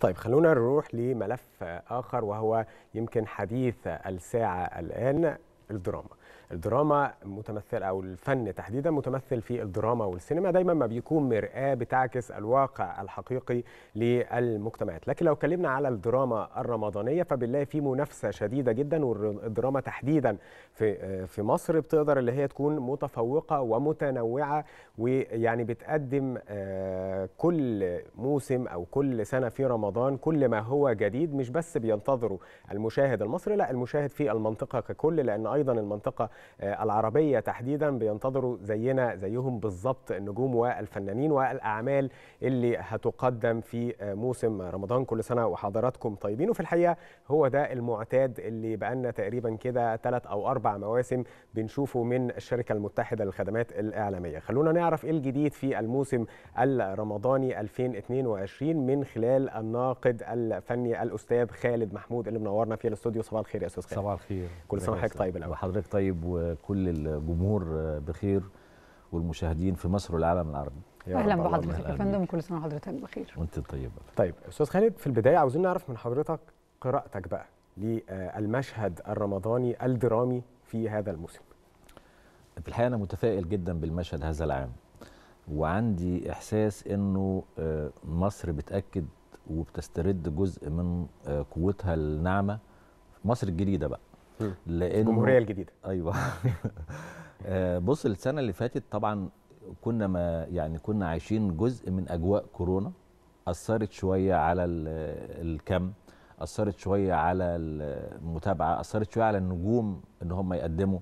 طيب خلونا نروح لملف آخر وهو يمكن حديث الساعة الآن الدراما الدراما متمثل او الفن تحديدا متمثل في الدراما والسينما دايما ما بيكون مرآه بتعكس الواقع الحقيقي للمجتمعات لكن لو اتكلمنا على الدراما الرمضانيه فبنلاقي في منافسه شديده جدا والدراما تحديدا في في مصر بتقدر اللي هي تكون متفوقه ومتنوعه ويعني بتقدم آه، كل موسم او كل سنه في رمضان كل ما هو جديد مش بس بينتظره المشاهد المصري لا المشاهد في المنطقه ككل لان ايضا المنطقه آه، العربية تحديدا بينتظروا زينا زيهم بالظبط النجوم والفنانين والأعمال اللي هتقدم في آه، موسم رمضان كل سنة وحضراتكم طيبين وفي الحقيقة هو ده المعتاد اللي بقالنا تقريبا كده ثلاث أو أربع مواسم بنشوفه من الشركة المتحدة للخدمات الإعلامية خلونا نعرف إيه الجديد في الموسم الرمضاني 2022 من خلال الناقد الفني الأستاذ خالد محمود اللي منورنا في الاستوديو صباح الخير يا أستاذ خالد صباح الخير كل سنة وحضرتك طيب الأول وحضرتك طيب وكل الجمهور بخير والمشاهدين في مصر والعالم العربي اهلا بحضرتك يا فندم كل سنه وحضرتك بخير وانت طيبه طيب استاذ خالد في البدايه عاوزين نعرف من حضرتك قراءتك بقى للمشهد الرمضاني الدرامي في هذا الموسم في الحقيقه انا متفائل جدا بالمشهد هذا العام وعندي احساس انه آه، مصر بتاكد وبتسترد جزء من آه، قوتها الناعمه مصر الجديده بقى لانه الجمهوريه الجديده ايوه آه، بص السنه اللي فاتت طبعا كنا ما يعني كنا عايشين جزء من اجواء كورونا اثرت شويه على الكم اثرت شويه على المتابعه اثرت شويه على النجوم ان هم يقدموا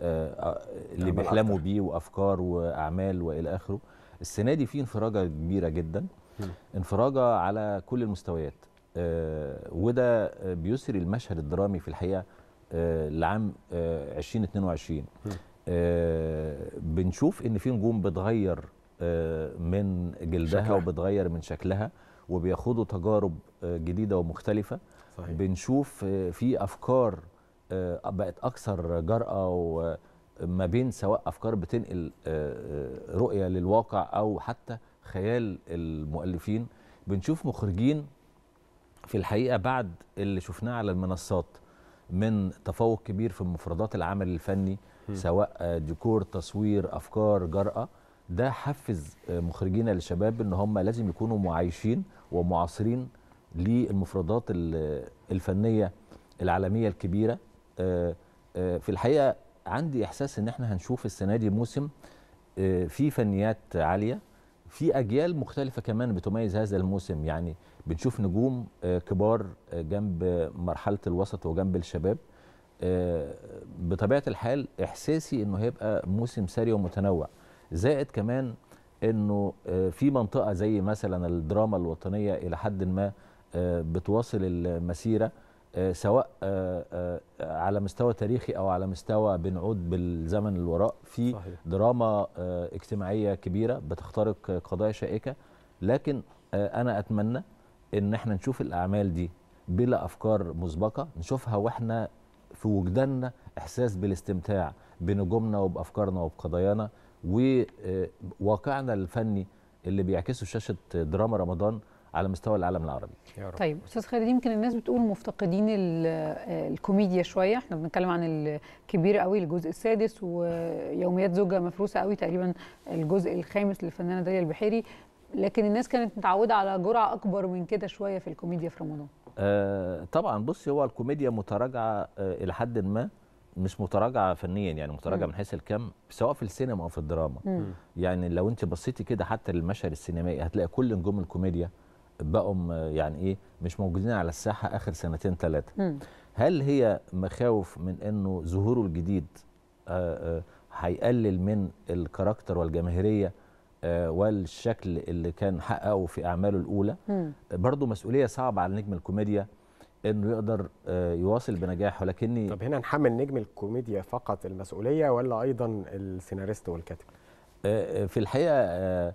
آه، آه، اللي بيحلموا بيه وافكار واعمال والى اخره السنه دي في انفراجه كبيره جدا انفراجه على كل المستويات وده بيسري المشهد الدرامي في الحقيقه آه، لعام 2022 آه، آه، بنشوف ان في نجوم بتغير من جلدها شكلها. وبتغير من شكلها وبياخدوا تجارب جديده ومختلفه صحيح. بنشوف في افكار بقت اكثر جرأه وما بين سواء افكار بتنقل رؤيه للواقع او حتى خيال المؤلفين بنشوف مخرجين في الحقيقه بعد اللي شفناه على المنصات من تفوق كبير في مفردات العمل الفني م. سواء ديكور تصوير افكار جرأة ده حفز مخرجينا للشباب ان هم لازم يكونوا معايشين ومعاصرين للمفردات الفنيه العالميه الكبيره آه، آه، في الحقيقه عندي احساس ان احنا هنشوف السنه دي موسم آه، في فنيات عاليه في اجيال مختلفه كمان بتميز هذا الموسم يعني بنشوف نجوم آه، كبار آه، جنب مرحله الوسط وجنب الشباب آه، بطبيعه الحال احساسي انه هيبقى موسم سري ومتنوع زائد كمان انه في منطقه زي مثلا الدراما الوطنيه الى حد ما بتواصل المسيره آه، سواء آه، آه، على مستوى تاريخي او على مستوى بنعود بالزمن للوراء في صحيح. دراما اجتماعيه كبيره بتخترق قضايا شائكه لكن انا اتمنى ان احنا نشوف الاعمال دي بلا افكار مسبقه نشوفها واحنا في وجداننا احساس بالاستمتاع بنجومنا وبافكارنا وبقضايانا وواقعنا الفني اللي بيعكسه شاشه دراما رمضان على مستوى العالم العربي يا رب. طيب استاذ خالد يمكن الناس بتقول مفتقدين الكوميديا شويه احنا بنتكلم عن الكبير قوي الجزء السادس ويوميات زوجة مفروسه قوي تقريبا الجزء الخامس للفنانه داليا البحيري لكن الناس كانت متعوده على جرعه اكبر من كده شويه في الكوميديا في رمضان آه طبعا بص هو الكوميديا متراجعه آه الى حد ما مش متراجعه فنيا يعني متراجعه من حيث الكم سواء في السينما او في الدراما مم. يعني لو انت بصيتي كده حتى للمشهد السينمائي هتلاقي كل نجوم الكوميديا بقوا يعني ايه مش موجودين على الساحه اخر سنتين ثلاثه هل هي مخاوف من انه ظهوره الجديد آه، آه، هيقلل من الكاركتر والجماهيريه آه، والشكل اللي كان حققه في اعماله الاولى برضه مسؤوليه صعبه على نجم الكوميديا انه يقدر يواصل بنجاح ولكني طب هنا نحمل نجم الكوميديا فقط المسؤوليه ولا ايضا السيناريست والكاتب في الحقيقه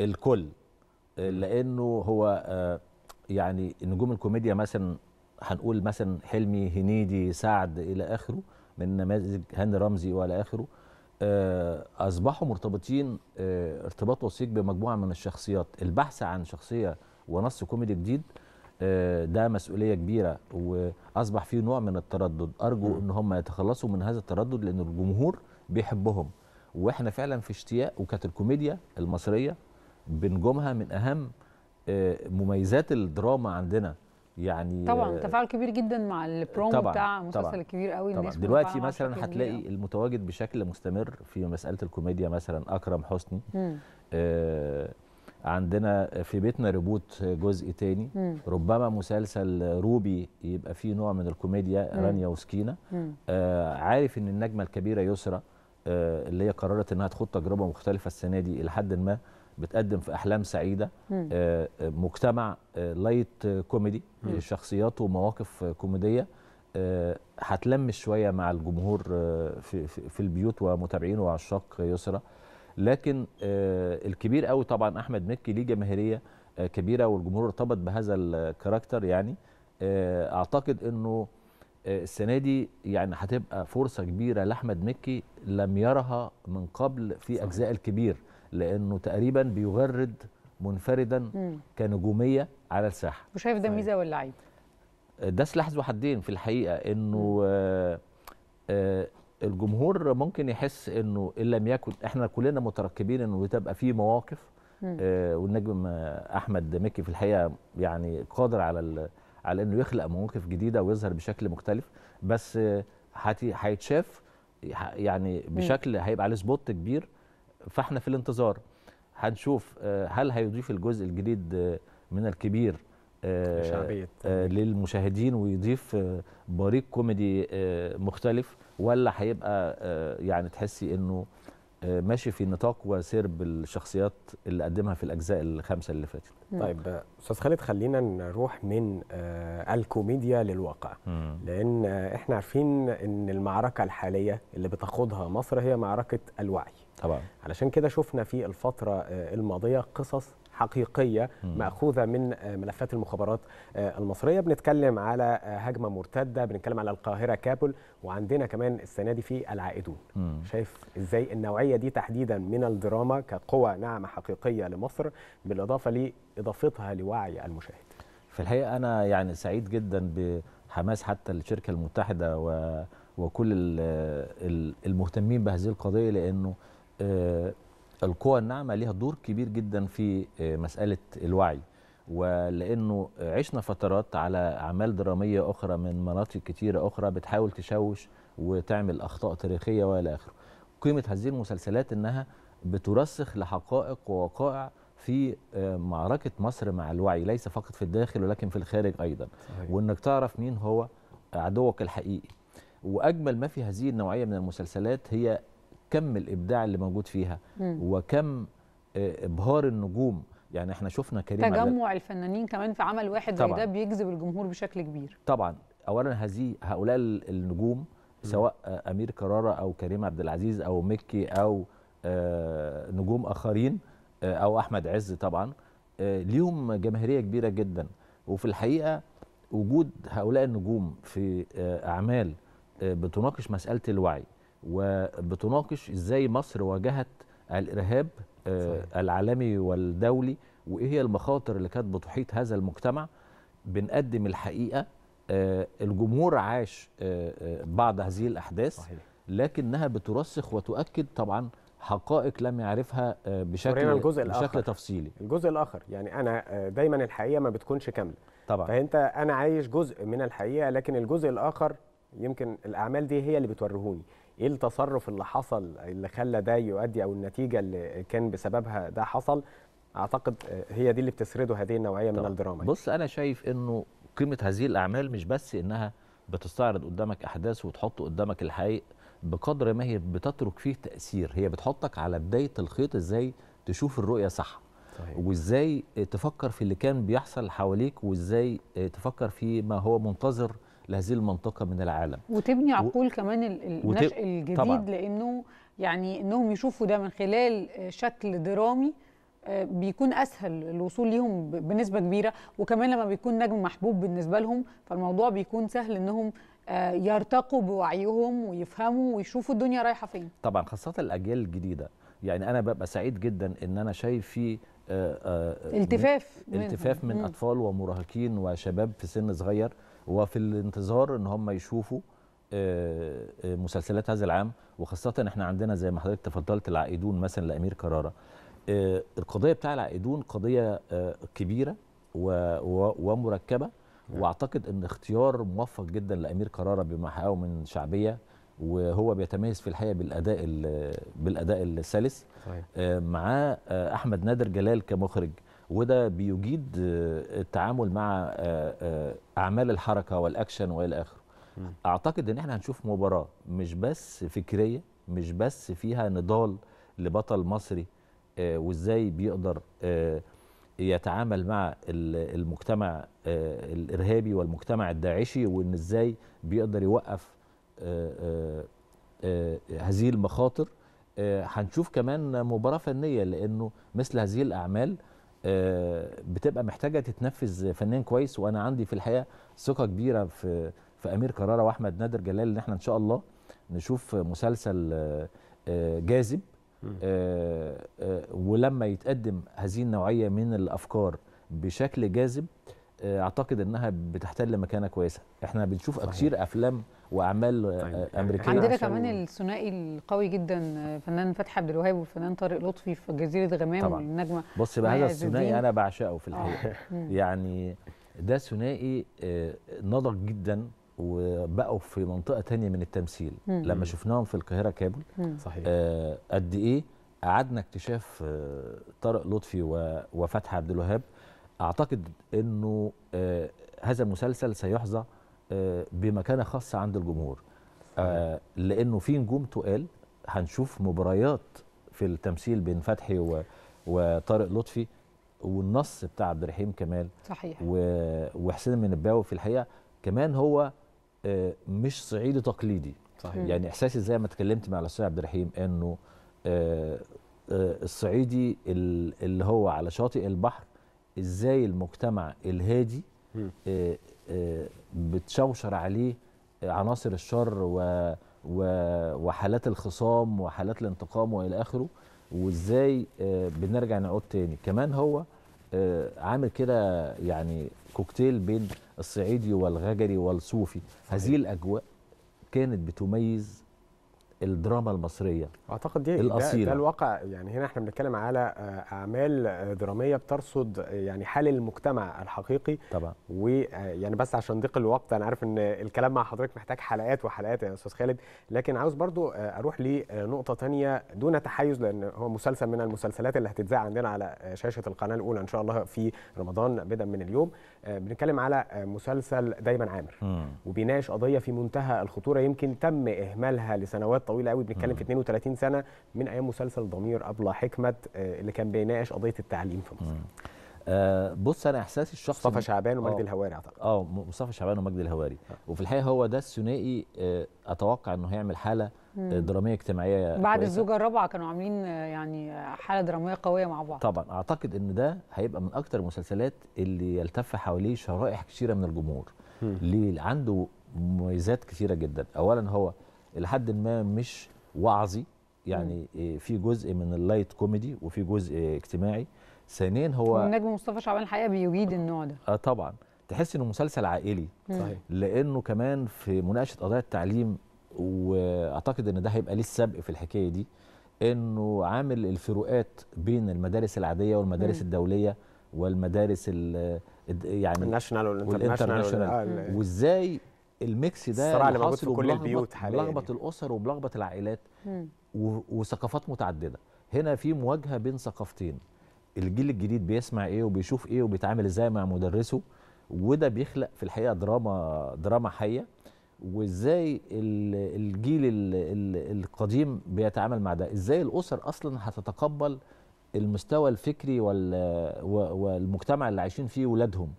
الكل لانه هو آه، يعني نجوم الكوميديا مثلا هنقول مثلا حلمي هنيدي سعد الى اخره من نماذج هاني رمزي والى اخره آه، اصبحوا مرتبطين آه، ارتباط وثيق بمجموعه من الشخصيات البحث عن شخصيه ونص كوميدي جديد ده مسؤوليه كبيره واصبح في نوع من التردد ارجو ان هم يتخلصوا من هذا التردد لان الجمهور بيحبهم واحنا فعلا في اشتياق وكانت الكوميديا المصريه بنجومها من اهم آه، مميزات الدراما عندنا يعني طبعا آه، تفاعل كبير جدا مع البرومو بتاع المسلسل الكبير قوي طبعا الناس دلوقتي مثلا هتلاقي المتواجد بشكل مستمر في مساله الكوميديا مثلا اكرم حسني آه عندنا في بيتنا ريبوت جزء تاني مم. ربما مسلسل روبي يبقى فيه نوع من الكوميديا مم. رانيا وسكينه آه عارف ان النجمه الكبيره يسرى آه اللي هي قررت انها تخوض تجربه مختلفه السنه دي الى حد ما بتقدم في احلام سعيده آه، آه، مجتمع لايت آه، كوميدي شخصيات ومواقف كوميديه هتلمس شويه مع الجمهور في, في البيوت ومتابعينه وعشاق يسرى لكن الكبير قوي طبعا احمد مكي ليه جماهيريه كبيره والجمهور ارتبط بهذا الكاركتر يعني اعتقد انه آه، السنه دي يعني هتبقى فرصه كبيره لاحمد مكي لم يرها من قبل في اجزاء الكبير لانه تقريبا بيغرد منفردا كنجوميه على الساحه وشايف ده ميزه ولا عيب آه، ده سلاح ذو حدين في الحقيقه انه آه، الجمهور ممكن يحس انه ان لم يكن احنا كلنا متركبين انه تبقى في مواقف والنجم احمد مكي في الحقيقه يعني قادر على على انه يخلق مواقف جديده ويظهر بشكل مختلف بس هيتشاف يعني بشكل هيبقى عليه سبوت كبير فاحنا في الانتظار هنشوف آه، هل هيضيف الجزء الجديد آه، من الكبير آه، للمشاهدين ويضيف بريق كوميدي مختلف ولا هيبقى يعني تحسي انه آه، ماشي في نطاق وسير بالشخصيات اللي قدمها في الاجزاء الخمسه اللي فاتت. طيب استاذ خالد خلينا نروح من آه، الكوميديا للواقع مم. لان آه، احنا عارفين ان المعركه الحاليه اللي بتخوضها مصر هي معركه الوعي. طبعا. علشان كده شفنا في الفتره الماضيه قصص حقيقيه ماخوذه من آه، ملفات المخابرات آه، المصريه بنتكلم على آه، هجمه مرتده بنتكلم على القاهره كابل وعندنا كمان السنه دي في العائدون مم. شايف ازاي النوعيه دي تحديدا من الدراما كقوه ناعمه حقيقيه لمصر بالاضافه لاضافتها لوعي المشاهد في الحقيقه انا يعني سعيد جدا بحماس حتى الشركه المتحده و وكل المهتمين بهذه القضيه لانه القوى الناعمه ليها دور كبير جدا في آه، مساله الوعي ولانه عشنا فترات على اعمال دراميه اخرى من مناطق كتيره اخرى بتحاول تشوش وتعمل اخطاء تاريخيه والى اخره قيمه هذه المسلسلات انها بترسخ لحقائق ووقائع في آه، معركه مصر مع الوعي ليس فقط في الداخل ولكن في الخارج ايضا صحيح. وانك تعرف مين هو عدوك الحقيقي واجمل ما في هذه النوعيه من المسلسلات هي كم الابداع اللي موجود فيها مم. وكم آه، ابهار النجوم يعني احنا شفنا كريم تجمع عدد. الفنانين كمان في عمل واحد زي ده بيجذب الجمهور بشكل كبير طبعا اولا هذه هؤلاء النجوم سواء آه، امير كراره او كريم عبد العزيز او مكي او آه، نجوم اخرين او احمد عز طبعا ليهم جماهيريه كبيره جدا وفي الحقيقه وجود هؤلاء النجوم في اعمال بتناقش مساله الوعي وبتناقش ازاي مصر واجهت الارهاب آه، صحيح. العالمي والدولي وايه هي المخاطر اللي كانت بتحيط هذا المجتمع بنقدم الحقيقه آه، الجمهور عاش آه، بعض هذه الاحداث صحيح. لكنها بترسخ وتؤكد طبعا حقائق لم يعرفها بشكل الجزء بشكل الآخر. تفصيلي الجزء الاخر يعني انا دايما الحقيقه ما بتكونش كامله طبعا فانت انا عايش جزء من الحقيقه لكن الجزء الاخر يمكن الاعمال دي هي اللي بتوريهوني ايه التصرف اللي حصل اللي خلى ده يؤدي او النتيجه اللي كان بسببها ده حصل اعتقد آه، هي دي اللي بتسرده هذه النوعيه من الدراما بص انا شايف انه قيمه هذه الاعمال مش بس انها بتستعرض قدامك احداث وتحط قدامك الحقيقه بقدر ما هي بتترك فيه تاثير هي بتحطك على بدايه الخيط ازاي تشوف الرؤيه صح وازاي تفكر في اللي كان بيحصل حواليك وازاي آه، تفكر في ما هو منتظر لهذه المنطقه من العالم وتبني عقول و... كمان النشء وتب... الجديد طبعًا. لانه يعني انهم يشوفوا ده من خلال آه، شكل درامي آه، بيكون اسهل الوصول ليهم بنسبه كبيره وكمان لما بيكون نجم محبوب بالنسبه لهم فالموضوع بيكون سهل انهم آه، يرتقوا بوعيهم ويفهموا ويشوفوا الدنيا رايحه فين طبعا خاصه الاجيال الجديده يعني انا ببقى سعيد جدا ان انا شايف في التفاف من التفاف من, من اطفال ومراهقين وشباب في سن صغير وفي الانتظار ان هم يشوفوا آه، آه، مسلسلات هذا العام وخاصه احنا عندنا زي ما حضرتك تفضلت العائدون مثلا لامير كراره آه، القضيه بتاع العائدون قضيه كبيره ومركبه نعم. واعتقد ان اختيار موفق جدا لامير كراره بما من شعبيه وهو بيتميز في الحقيقه بالاداء بالاداء السلس معاه احمد نادر جلال كمخرج وده بيجيد آه، التعامل مع آه، آه، اعمال الحركه والاكشن والى اخره اعتقد ان احنا هنشوف مباراه مش بس فكريه مش بس فيها نضال لبطل مصري وازاي بيقدر يتعامل مع المجتمع الارهابي والمجتمع الداعشي وان ازاي بيقدر يوقف هذه المخاطر هنشوف كمان مباراه فنيه لانه مثل هذه الاعمال آه، بتبقى محتاجه تتنفذ فنان كويس وانا عندي في الحقيقه ثقه كبيره في في امير كراره واحمد نادر جلال ان احنا ان شاء الله نشوف مسلسل آه، آه، جاذب ولما يتقدم هذه النوعيه من الافكار بشكل جاذب آه، اعتقد انها بتحتل مكانه كويسه احنا بنشوف كتير افلام واعمال آه، طيب. يعني امريكيه عندنا كمان الثنائي القوي جدا آه، فنان فتحي عبد الوهاب والفنان طارق لطفي في جزيره غمام طبعا. والنجمه بص بقى هذا الثنائي انا بعشقه في الحقيقه يعني ده ثنائي نضج جدا وبقوا في منطقه تانية من التمثيل مم. لما شفناهم في القاهره كابل صحيح آه قد ايه قعدنا اكتشاف طارق لطفي وفتحي عبد الوهاب اعتقد انه آه، هذا المسلسل سيحظى آه، بمكانه خاصه عند الجمهور آه، لانه في نجوم تقال هنشوف مباريات في التمثيل بين فتحي وطارق لطفي والنص بتاع عبد الرحيم كمال صحيح وحسين المنباوي في الحقيقه كمان هو مش صعيدي تقليدي صحيح. يعني احساسي زي ما اتكلمت مع الاستاذ عبد الرحيم انه الصعيدي اللي هو على شاطئ البحر ازاي المجتمع الهادي آه، آه، بتشوشر عليه آه، عناصر الشر و وحالات الخصام وحالات الانتقام والى اخره وازاي بنرجع نعود تاني كمان هو عامل كده يعني كوكتيل بين الصعيدي والغجري والصوفي هذه الاجواء كانت بتميز الدراما المصريه اعتقد دي الأصيلة. ده, ده الواقع يعني هنا احنا بنتكلم على آه، اعمال آه، دراميه بترصد آه، يعني حال المجتمع الحقيقي طبعا ويعني بس عشان ضيق الوقت انا عارف ان الكلام مع حضرتك محتاج حلقات وحلقات يعني استاذ خالد لكن عاوز برضو اروح لنقطه ثانيه دون تحيز لان هو مسلسل من المسلسلات اللي هتتذاع عندنا على شاشه القناه الاولى ان شاء الله في رمضان بدءا من اليوم آه، بنتكلم على آه، مسلسل دايما عامر وبيناقش قضيه في منتهى الخطوره يمكن تم اهمالها لسنوات طويله قوي بنتكلم في 32 سنه من ايام مسلسل ضمير ابلة حكمت آه، اللي كان بيناقش قضيه التعليم في مصر آه بص انا احساسي الشخصي مصطفى شعبان ومجدي الهواري اعتقد اه مصطفى شعبان ومجدي الهواري وفي الحقيقه هو ده الثنائي اتوقع انه هيعمل حاله دراميه اجتماعيه بعد كويسة. الزوجه الرابعه كانوا عاملين يعني حاله دراميه قويه مع بعض طبعا اعتقد ان ده هيبقى من اكتر المسلسلات اللي يلتف حواليه شرائح كثيره من الجمهور ليه عنده مميزات كثيره جدا اولا هو لحد ما مش وعظي يعني إيه، في جزء من اللايت كوميدي وفي جزء اجتماعي ثانيا هو النجم مصطفى شعبان الحقيقه بيجيد النوع ده اه طبعا تحس انه مسلسل عائلي صحيح لانه كمان في مناقشه قضايا التعليم واعتقد ان ده هيبقى ليه السبق في الحكايه دي انه عامل الفروقات بين المدارس العاديه والمدارس مم. الدوليه والمدارس الـ يعني الناشونال والانترناشونال آه، وازاي الميكس ده الصراع اللي موجود في كل البيوت حاليا يعني. بلخبط الاسر وبلخبط العائلات وثقافات متعدده هنا في مواجهه بين ثقافتين الجيل الجديد بيسمع ايه وبيشوف ايه وبيتعامل ازاي مع مدرسه وده بيخلق في الحقيقه دراما دراما حيه وازاي الجيل القديم بيتعامل مع ده ازاي الاسر اصلا هتتقبل المستوى الفكري والمجتمع اللي عايشين فيه ولادهم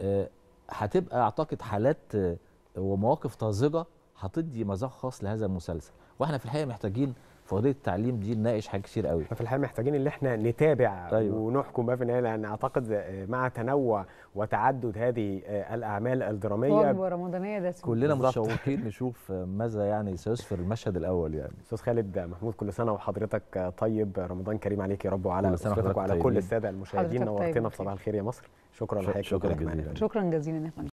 آه، هتبقى اعتقد حالات آه، ومواقف طازجه هتدي مذاق خاص لهذا المسلسل واحنا في الحقيقه محتاجين في قضيه التعليم دي نناقش حاجات كتير قوي احنا في الحقيقه محتاجين ان احنا نتابع أيوة. ونحكم بقى في النهايه لان اعتقد مع تنوع وتعدد هذه الاعمال الدراميه ورمضانيه ده كلنا متشوقين نشوف ماذا يعني سيسفر المشهد الاول يعني استاذ خالد محمود كل سنه وحضرتك طيب رمضان كريم عليك يا رب وعلى اسرتك وعلى كل الساده المشاهدين نورتنا طيب، بصباح الخير يا مصر شكرا لحضرتك شكرا جزيلا شكرا جزيلا يا فندم